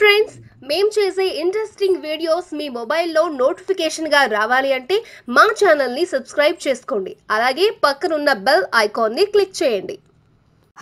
friends మేము చేసే interesting videos మీ మొబైల్లో నోటిఫికేషన్గా రావాలి అంటే మా ఛానల్ని సబ్స్క్రైబ్ చేసుకోండి అలాగే పక్కనున్న బెల్ ఐకాన్ని క్లిక్ చేయండి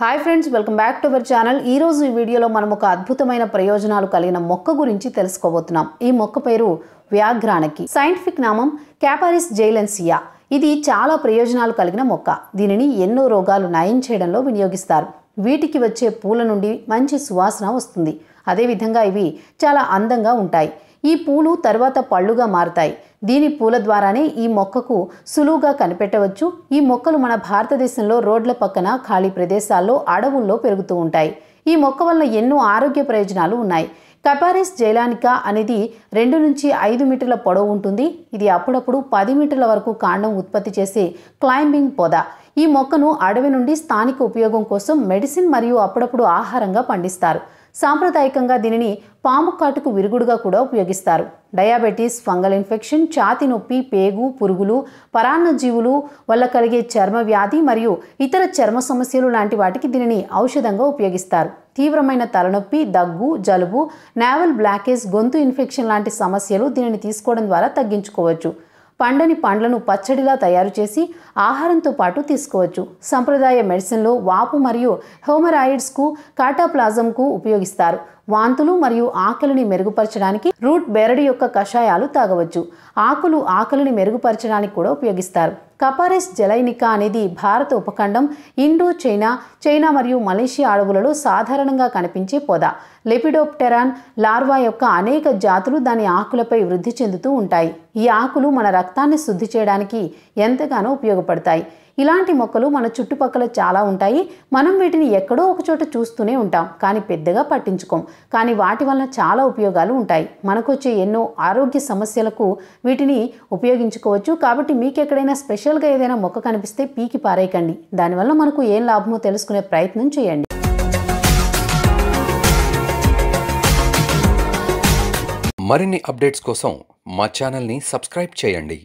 hi friends welcome back to our channel ఈ రోజు ఈ వీడియోలో మనం ఒక అద్భుతమైన ప్రయోజనాలు కలిగిన మొక్క గురించి తెలుసుకోబోతున్నాం ఈ మొక్క పేరు వ్యాఘ్రానికి సైంటిఫిక్ నామం క్యాపారిస్ జైలెన్సియా ఇది చాలా ప్రయోజనాలు కలిగిన మొక్క దీనిని ఎన్నో రోగాలు నయం చేయడంలో వినియోగిస్తారు వీటికి వచ్చే పూల నుండి మంచి సువాసన వస్తుంది అదేవిధంగా ఇవి చాలా అందంగా ఉంటాయి ఈ పూలు తర్వాత పళ్ళుగా మారుతాయి దీని పూల ద్వారానే ఈ మొక్కకు సులువుగా కనిపెట్టవచ్చు ఈ మొక్కలు మన భారతదేశంలో రోడ్ల పక్కన ఖాళీ ప్రదేశాల్లో అడవుల్లో పెరుగుతూ ఉంటాయి ఈ మొక్క వల్ల ఎన్నో ఆరోగ్య ప్రయోజనాలు ఉన్నాయి కపారిస్ జైలానికా అనేది రెండు నుంచి ఐదు మీటర్ల పొడవు ఉంటుంది ఇది అప్పుడప్పుడు పది మీటర్ల వరకు కాండం ఉత్పత్తి చేసే క్లైంబింగ్ పొద ఈ మొక్కను అడవి నుండి స్థానిక ఉపయోగం కోసం మెడిసిన్ మరియు అప్పుడప్పుడు ఆహారంగా పండిస్తారు సాంప్రదాయకంగా దీనిని పాము కాటుకు విరుగుడుగా కూడా ఉపయోగిస్తారు డయాబెటీస్ ఫంగల్ ఇన్ఫెక్షన్ ఛాతి నొప్పి పేగు పురుగులు పరాన్న జీవులు వల్ల కలిగే చర్మ వ్యాధి మరియు ఇతర చర్మ సమస్యలు లాంటి వాటికి దీనిని ఔషధంగా ఉపయోగిస్తారు తీవ్రమైన తలనొప్పి దగ్గు జలుబు నావల్ బ్లాకేజ్ గొంతు ఇన్ఫెక్షన్ లాంటి సమస్యలు దీనిని తీసుకోవడం ద్వారా తగ్గించుకోవచ్చు పండని పండ్లను పచ్చడిలా తయారు చేసి ఆహారంతో పాటు తీసుకోవచ్చు సంప్రదాయ మెడిసిన్లో వాపు మరియు హోమరాయిడ్స్కు కాటాప్లాజంకు ఉపయోగిస్తారు వాంతులు మరియు ఆకలిని మెరుగుపరచడానికి రూట్ బెరడు యొక్క కషాయాలు తాగవచ్చు ఆకులు ఆకలిని మెరుగుపరచడానికి కూడా ఉపయోగిస్తారు కపారెస్ జలైనికా అనేది భారత ఉపఖండం ఇండో చైనా చైనా మరియు మలేషియా అడవులలో సాధారణంగా కనిపించే పొద లెపిడోప్టెరాన్ లార్వా యొక్క అనేక జాతులు దాని ఆకులపై వృద్ధి చెందుతూ ఉంటాయి ఈ ఆకులు మన రక్తాన్ని శుద్ధి చేయడానికి ఎంతగానో ఉపయోగపడతాయి ఇలాంటి మొక్కలు మన చుట్టుపక్కల చాలా ఉంటాయి మనం వీటిని ఎక్కడో ఒకచోట చూస్తూనే ఉంటాం కానీ పెద్దగా పట్టించుకోం కానీ వాటి వలన చాలా ఉపయోగాలు ఉంటాయి మనకొచ్చే ఎన్నో ఆరోగ్య సమస్యలకు వీటిని ఉపయోగించుకోవచ్చు కాబట్టి మీకు ఎక్కడైనా స్పెషల్గా ఏదైనా మొక్క కనిపిస్తే పీకి పారేయకండి దానివల్ల మనకు ఏం లాభమో తెలుసుకునే ప్రయత్నం చేయండి మరిన్ని అప్డేట్స్ కోసం మా ఛానల్ని సబ్స్క్రైబ్ చేయండి